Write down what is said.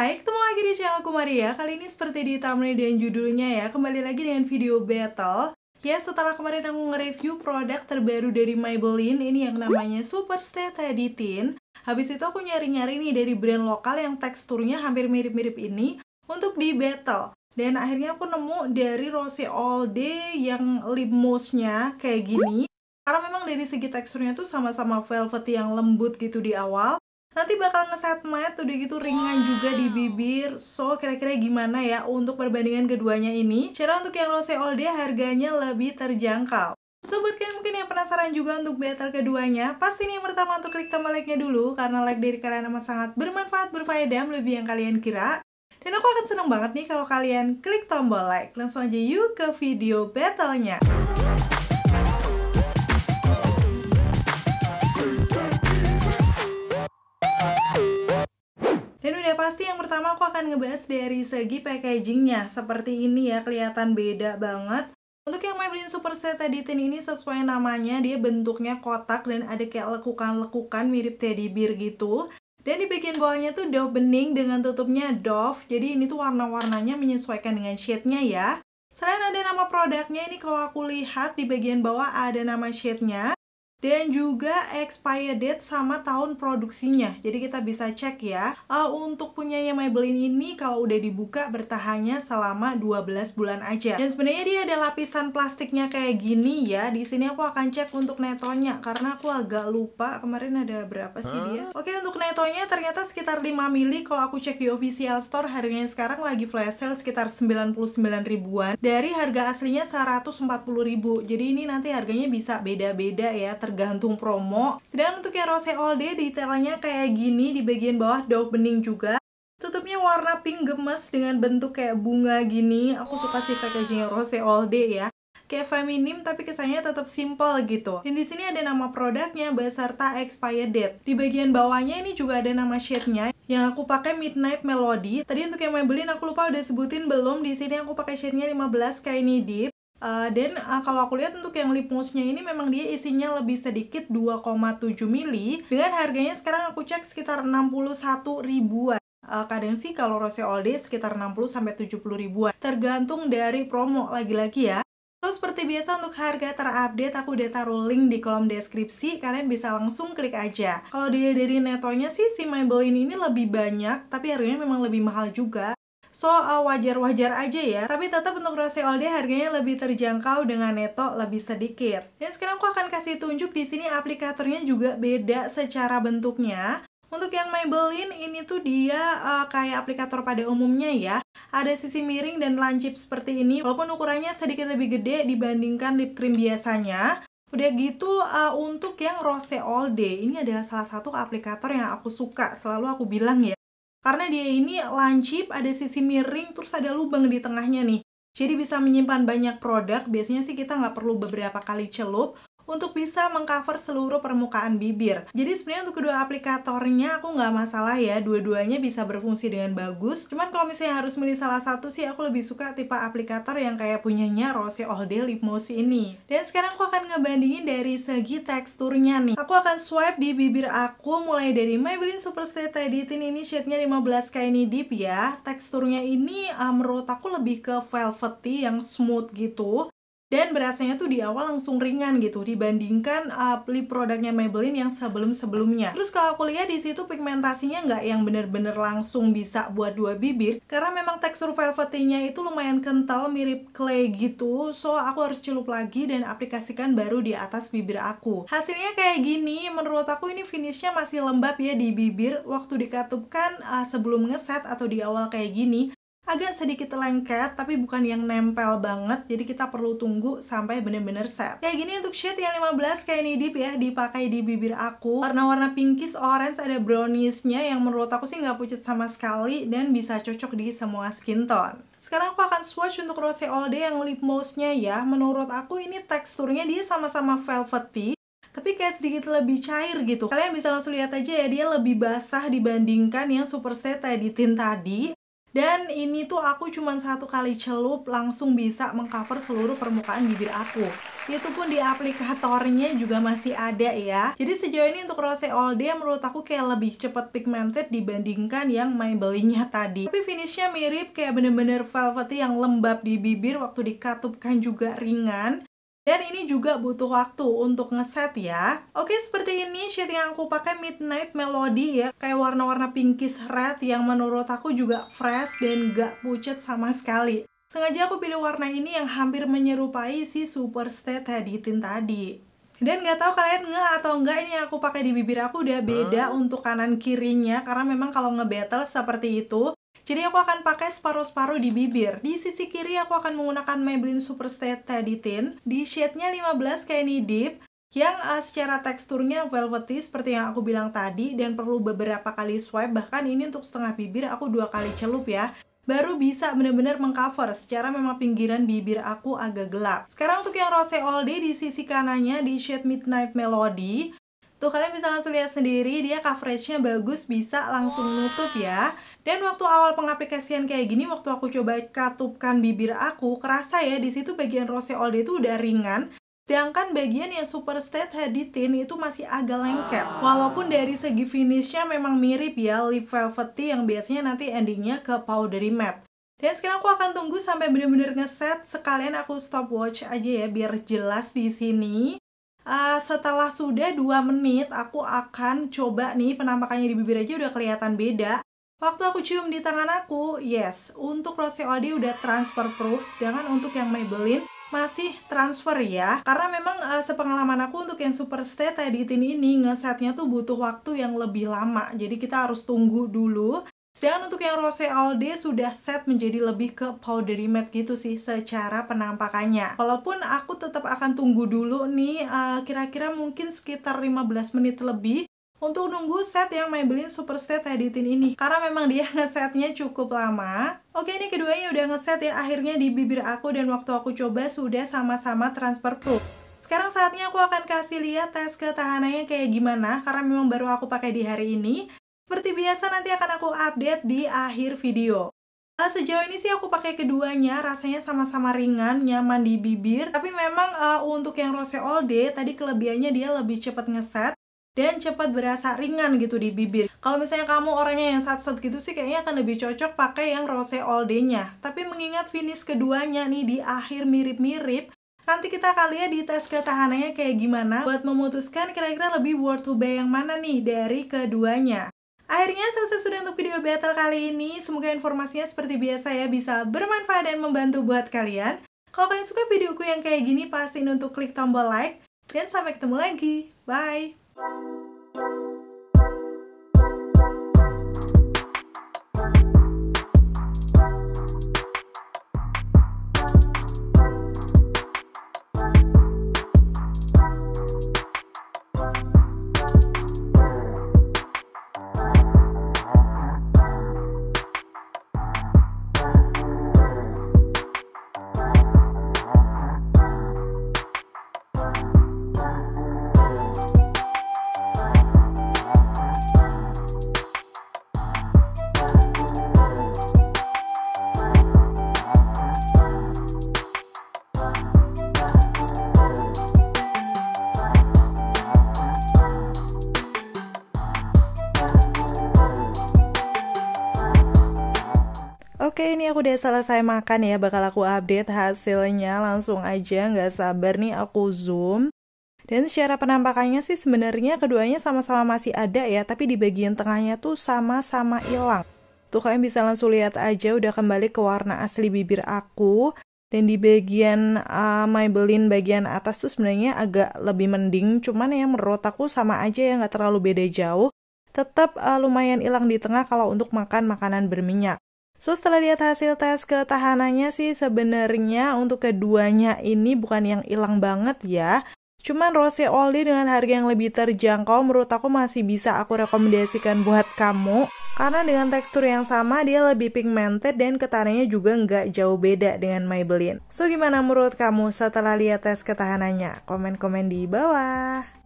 Hai, ketemu lagi di channel aku Maria. Kali ini seperti di thumbnail dan judulnya ya, kembali lagi dengan video battle. Ya, setelah kemarin aku nge-review produk terbaru dari Maybelline, ini yang namanya Super Stay Teddy Teen. Habis itu aku nyari-nyari nih dari brand lokal yang teksturnya hampir mirip-mirip ini untuk di battle. Dan akhirnya aku nemu dari Rose All Day yang lip mousse-nya kayak gini. Karena memang dari segi teksturnya tuh sama-sama velvet yang lembut gitu di awal Nanti bakal ngeset mat, udah gitu ringan juga di bibir. So, kira-kira gimana ya untuk perbandingan keduanya ini? Cara untuk yang Rose All Day harganya lebih terjangkau. Sobat kalian mungkin yang penasaran juga untuk battle keduanya, pasti ini yang pertama untuk klik tombol like-nya dulu, karena like dari kalian amat sangat bermanfaat, berfaedah, lebih yang kalian kira. Dan aku akan seneng banget nih kalau kalian klik tombol like. Langsung aja yuk ke video battle nya pasti yang pertama aku akan ngebahas dari segi packagingnya. Seperti ini ya, kelihatan beda banget. Untuk yang Maybelline Super Set tin ini sesuai namanya, dia bentuknya kotak dan ada kayak lekukan-lekukan mirip teddy bear gitu. Dan di bagian bawahnya tuh Dove bening dengan tutupnya Dove, jadi ini tuh warna-warnanya menyesuaikan dengan shade-nya ya. Selain ada nama produknya, ini kalau aku lihat di bagian bawah ada nama shade-nya, dan juga expired date sama tahun produksinya. Jadi kita bisa cek ya. Uh, untuk punyanya Maybelline ini kalau udah dibuka bertahannya selama 12 bulan aja. Dan sebenarnya dia ada lapisan plastiknya kayak gini ya. Di sini aku akan cek untuk netonya karena aku agak lupa kemarin ada berapa sih dia. Oke, untuk netonya ternyata sekitar 5 mili kalau aku cek di official store harganya sekarang lagi flash sale sekitar 99 ribuan dari harga aslinya 140 ribu. Jadi ini nanti harganya bisa beda-beda ya tergantung promo. Sedangkan untuk yang Rose All Day detailnya kayak gini di bagian bawah daun bening juga. Tutupnya warna pink gemes dengan bentuk kayak bunga gini. Aku suka sih packagingnya Rose All Day ya kayak feminim tapi kesannya tetap simple gitu. Dan di sini ada nama produknya beserta expired date. Di bagian bawahnya ini juga ada nama shade-nya yang aku pakai Midnight Melody. Tadi untuk yang mau Maybelline aku lupa udah sebutin belum. Di sini aku pakai shade-nya 15 kayak ini deep. Eh, dan uh, kalau aku lihat untuk yang lip mousse-nya ini memang dia isinya lebih sedikit 2,7 mili dengan harganya sekarang aku cek sekitar 61 ribuan eh, kadang sih kalau Rose All Day sekitar 60 sampai 70 ribuan tergantung dari promo lagi-lagi ya So, seperti biasa untuk harga terupdate aku udah taruh link di kolom deskripsi, kalian bisa langsung klik aja. Kalau dilihat dari netonya sih si Maybelline ini lebih banyak, tapi harganya memang lebih mahal juga. So wajar-wajar uh, aja ya Tapi tetap untuk rose all day harganya lebih terjangkau dengan neto lebih sedikit Dan sekarang aku akan kasih tunjuk di sini aplikatornya juga beda secara bentuknya untuk yang Maybelline ini tuh dia uh, kayak aplikator pada umumnya ya. Ada sisi miring dan lancip seperti ini walaupun ukurannya sedikit lebih gede dibandingkan lip cream biasanya. Udah gitu uh, untuk yang Rose All Day ini adalah salah satu aplikator yang aku suka, selalu aku bilang ya. Karena dia ini lancip, ada sisi miring, terus ada lubang di tengahnya nih. Jadi bisa menyimpan banyak produk, biasanya sih kita nggak perlu beberapa kali celup untuk bisa mengcover seluruh permukaan bibir. Jadi sebenarnya untuk kedua aplikatornya aku nggak masalah ya, dua-duanya bisa berfungsi dengan bagus. Cuman kalau misalnya harus milih salah satu sih, aku lebih suka tipe aplikator yang kayak punyanya Rose All Day Lip Mousse ini. Dan sekarang aku akan ngebandingin dari segi teksturnya nih. Aku akan swipe di bibir aku mulai dari Maybelline Superstay Teddy Tint ini shade-nya 15K ini deep ya. Teksturnya ini um, menurut aku lebih ke velvety yang smooth gitu dan berasanya tuh di awal langsung ringan gitu dibandingkan uh, produknya Maybelline yang sebelum-sebelumnya. Terus kalau aku lihat di situ pigmentasinya nggak yang bener-bener langsung bisa buat dua bibir karena memang tekstur velvetinya itu lumayan kental mirip clay gitu. So aku harus celup lagi dan aplikasikan baru di atas bibir aku. Hasilnya kayak gini, menurut aku ini finishnya masih lembab ya di bibir waktu dikatupkan uh, sebelum ngeset atau di awal kayak gini agak sedikit lengket tapi bukan yang nempel banget jadi kita perlu tunggu sampai bener-bener set kayak gini untuk shade yang 15 kayak ini deep ya dipakai di bibir aku warna-warna pinkish orange ada browniesnya yang menurut aku sih nggak pucat sama sekali dan bisa cocok di semua skin tone sekarang aku akan swatch untuk Rose All yang lip mousse-nya ya. Menurut aku ini teksturnya dia sama-sama velvety, tapi kayak sedikit lebih cair gitu. Kalian bisa langsung lihat aja ya, dia lebih basah dibandingkan yang Super Stay Teddy Tint tadi. Dan ini tuh aku cuma satu kali celup langsung bisa mengcover seluruh permukaan bibir aku. Itu pun di aplikatornya juga masih ada ya. Jadi sejauh ini untuk Rose All Day menurut aku kayak lebih cepat pigmented dibandingkan yang Maybelline-nya tadi. Tapi finishnya mirip kayak bener-bener velvety yang lembab di bibir waktu dikatupkan juga ringan. Dan ini juga butuh waktu untuk ngeset ya. Oke, seperti ini shade yang aku pakai Midnight Melody ya. Kayak warna-warna pinkish red yang menurut aku juga fresh dan gak pucet sama sekali. Sengaja aku pilih warna ini yang hampir menyerupai si Superstay Tint tadi. Dan nggak tahu kalian nge atau enggak ini yang aku pakai di bibir aku udah beda huh? untuk kanan kirinya karena memang kalau ngebattle seperti itu jadi aku akan pakai separuh-separuh di bibir. Di sisi kiri aku akan menggunakan Maybelline Superstay Teddy Tint di shade-nya 15 ini Deep yang uh, secara teksturnya velvety seperti yang aku bilang tadi dan perlu beberapa kali swipe bahkan ini untuk setengah bibir aku dua kali celup ya baru bisa benar-benar mengcover secara memang pinggiran bibir aku agak gelap. Sekarang untuk yang Rose All Day di sisi kanannya di shade Midnight Melody, Tuh kalian bisa langsung lihat sendiri dia coveragenya bagus bisa langsung nutup ya. Dan waktu awal pengaplikasian kayak gini waktu aku coba katupkan bibir aku kerasa ya di situ bagian rose all day itu udah ringan Sedangkan bagian yang super state heady tint itu masih agak lengket. Walaupun dari segi finishnya memang mirip ya lip velvety yang biasanya nanti endingnya ke powdery matte. Dan sekarang aku akan tunggu sampai bener-bener ngeset. Sekalian aku stopwatch aja ya biar jelas di sini. Eh, setelah sudah 2 menit aku akan coba nih penampakannya di bibir aja udah kelihatan beda Waktu aku cium di tangan aku, yes, untuk Rose Aldi udah transfer proof, sedangkan untuk yang Maybelline masih transfer ya karena memang uh, sepengalaman aku untuk yang super stay Tint ini ngesetnya tuh butuh waktu yang lebih lama jadi kita harus tunggu dulu Sedangkan untuk yang Rose Alde sudah set menjadi lebih ke powdery matte gitu sih secara penampakannya. Walaupun aku tetap akan tunggu dulu nih eh, kira-kira uh, mungkin sekitar 15 menit lebih untuk nunggu set yang Maybelline Superstay Editing ini karena memang dia ngesetnya cukup lama Oke ini keduanya udah ngeset ya akhirnya di bibir aku dan waktu aku coba sudah sama-sama transfer proof sekarang saatnya aku akan kasih lihat tes ketahanannya kayak gimana karena memang baru aku pakai di hari ini seperti biasa nanti akan aku update di akhir video. Nah, sejauh ini sih aku pakai keduanya, rasanya sama-sama ringan, nyaman di bibir. Tapi memang uh, untuk yang Rose All Day, tadi kelebihannya dia lebih cepat ngeset dan cepat berasa ringan gitu di bibir. Kalau misalnya kamu orangnya yang sat-sat gitu sih kayaknya akan lebih cocok pakai yang Rose All Day-nya. Tapi mengingat finish keduanya nih di akhir mirip-mirip, nanti kita kali ya di tes ketahanannya kayak gimana buat memutuskan kira-kira lebih worth to buy yang mana nih dari keduanya. Akhirnya selesai sudah untuk video battle kali ini. Semoga informasinya seperti biasa ya bisa bermanfaat dan membantu buat kalian. Kalau kalian suka videoku yang kayak gini, pastiin untuk klik tombol like. Dan sampai ketemu lagi. Bye! aku udah selesai makan ya, bakal aku update hasilnya langsung aja, nggak sabar nih aku zoom. Dan secara penampakannya sih sebenarnya keduanya sama-sama masih ada ya, tapi di bagian tengahnya tuh sama-sama hilang. Tuh kalian bisa langsung lihat aja udah kembali ke warna asli bibir aku. Dan di bagian uh, Maybelline bagian atas tuh sebenarnya agak lebih mending, cuman yang menurut aku sama aja ya nggak terlalu beda jauh. Tetap uh, lumayan hilang di tengah kalau untuk makan makanan berminyak. So setelah lihat hasil tes ketahanannya sih sebenarnya untuk keduanya ini bukan yang hilang banget ya. Cuman Rose Oli dengan harga yang lebih terjangkau menurut aku masih bisa aku rekomendasikan buat kamu. Karena dengan tekstur yang sama dia lebih pigmented dan ketahanannya juga nggak jauh beda dengan Maybelline. So gimana menurut kamu setelah lihat tes ketahanannya? Komen-komen di bawah.